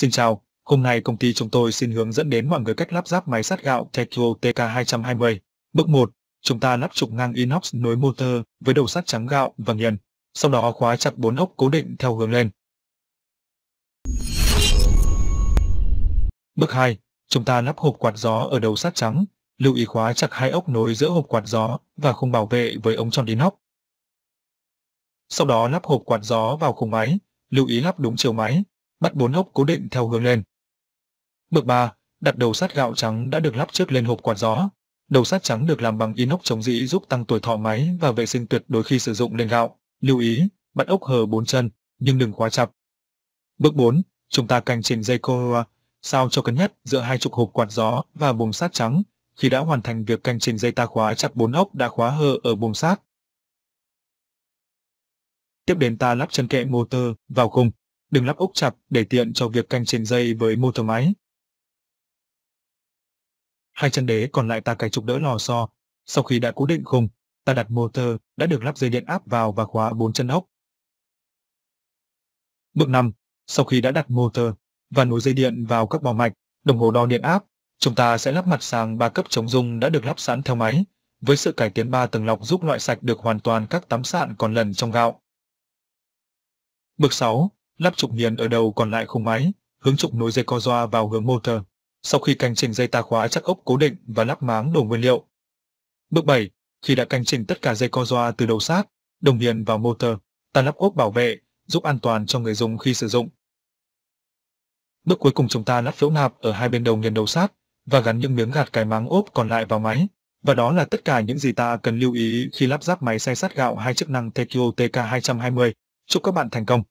Xin chào, hôm nay công ty chúng tôi xin hướng dẫn đến mọi người cách lắp ráp máy sát gạo Tekio TK220. Bước 1, chúng ta lắp trục ngang inox nối motor với đầu sắt trắng gạo và nghiền, sau đó khóa chặt 4 ốc cố định theo hướng lên. Bước 2, chúng ta lắp hộp quạt gió ở đầu sắt trắng, lưu ý khóa chặt hai ốc nối giữa hộp quạt gió và khung bảo vệ với ống tròn inox. Sau đó lắp hộp quạt gió vào khung máy, lưu ý lắp đúng chiều máy, bắt bốn hốc cố định theo hướng lên. Bước 3, đặt đầu sắt gạo trắng đã được lắp trước lên hộp quạt gió. Đầu sắt trắng được làm bằng inox chống dĩ giúp tăng tuổi thọ máy và vệ sinh tuyệt đối khi sử dụng lên gạo. Lưu ý, bắt ốc hờ bốn chân, nhưng đừng quá chặt. Bước 4, chúng ta canh chỉnh dây Coroa sao cho cân nhất giữa hai trục hộp quạt gió và buồng sắt trắng khi đã hoàn thành việc canh chỉnh dây ta khóa chặt bốn ốc đã khóa hờ ở buồng sắt. Tiếp đến ta lắp chân kệ motor vào khung đừng lắp ốc chặt để tiện cho việc canh trên dây với motor máy. Hai chân đế còn lại ta cài trục đỡ lò xo. Sau khi đã cố định khung, ta đặt motor đã được lắp dây điện áp vào và khóa bốn chân ốc. Bước 5. Sau khi đã đặt motor và nối dây điện vào các bò mạch, đồng hồ đo điện áp, chúng ta sẽ lắp mặt sàng 3 cấp chống rung đã được lắp sẵn theo máy, với sự cải tiến 3 tầng lọc giúp loại sạch được hoàn toàn các tấm sạn còn lần trong gạo. Bước 6 lắp trục nghiền ở đầu còn lại khung máy, hướng trục nối dây co doa vào hướng motor. Sau khi canh chỉnh dây ta khóa chắc ốc cố định và lắp máng đổ nguyên liệu. Bước 7, khi đã canh chỉnh tất cả dây co doa từ đầu xác, đồng hiền vào motor, ta lắp ốp bảo vệ, giúp an toàn cho người dùng khi sử dụng. Bước cuối cùng chúng ta lắp phễu nạp ở hai bên đầu nghiền đầu sát và gắn những miếng gạt cái máng ốp còn lại vào máy. Và đó là tất cả những gì ta cần lưu ý khi lắp ráp máy xay sát gạo hai chức năng TQTK220. Chúc các bạn thành công!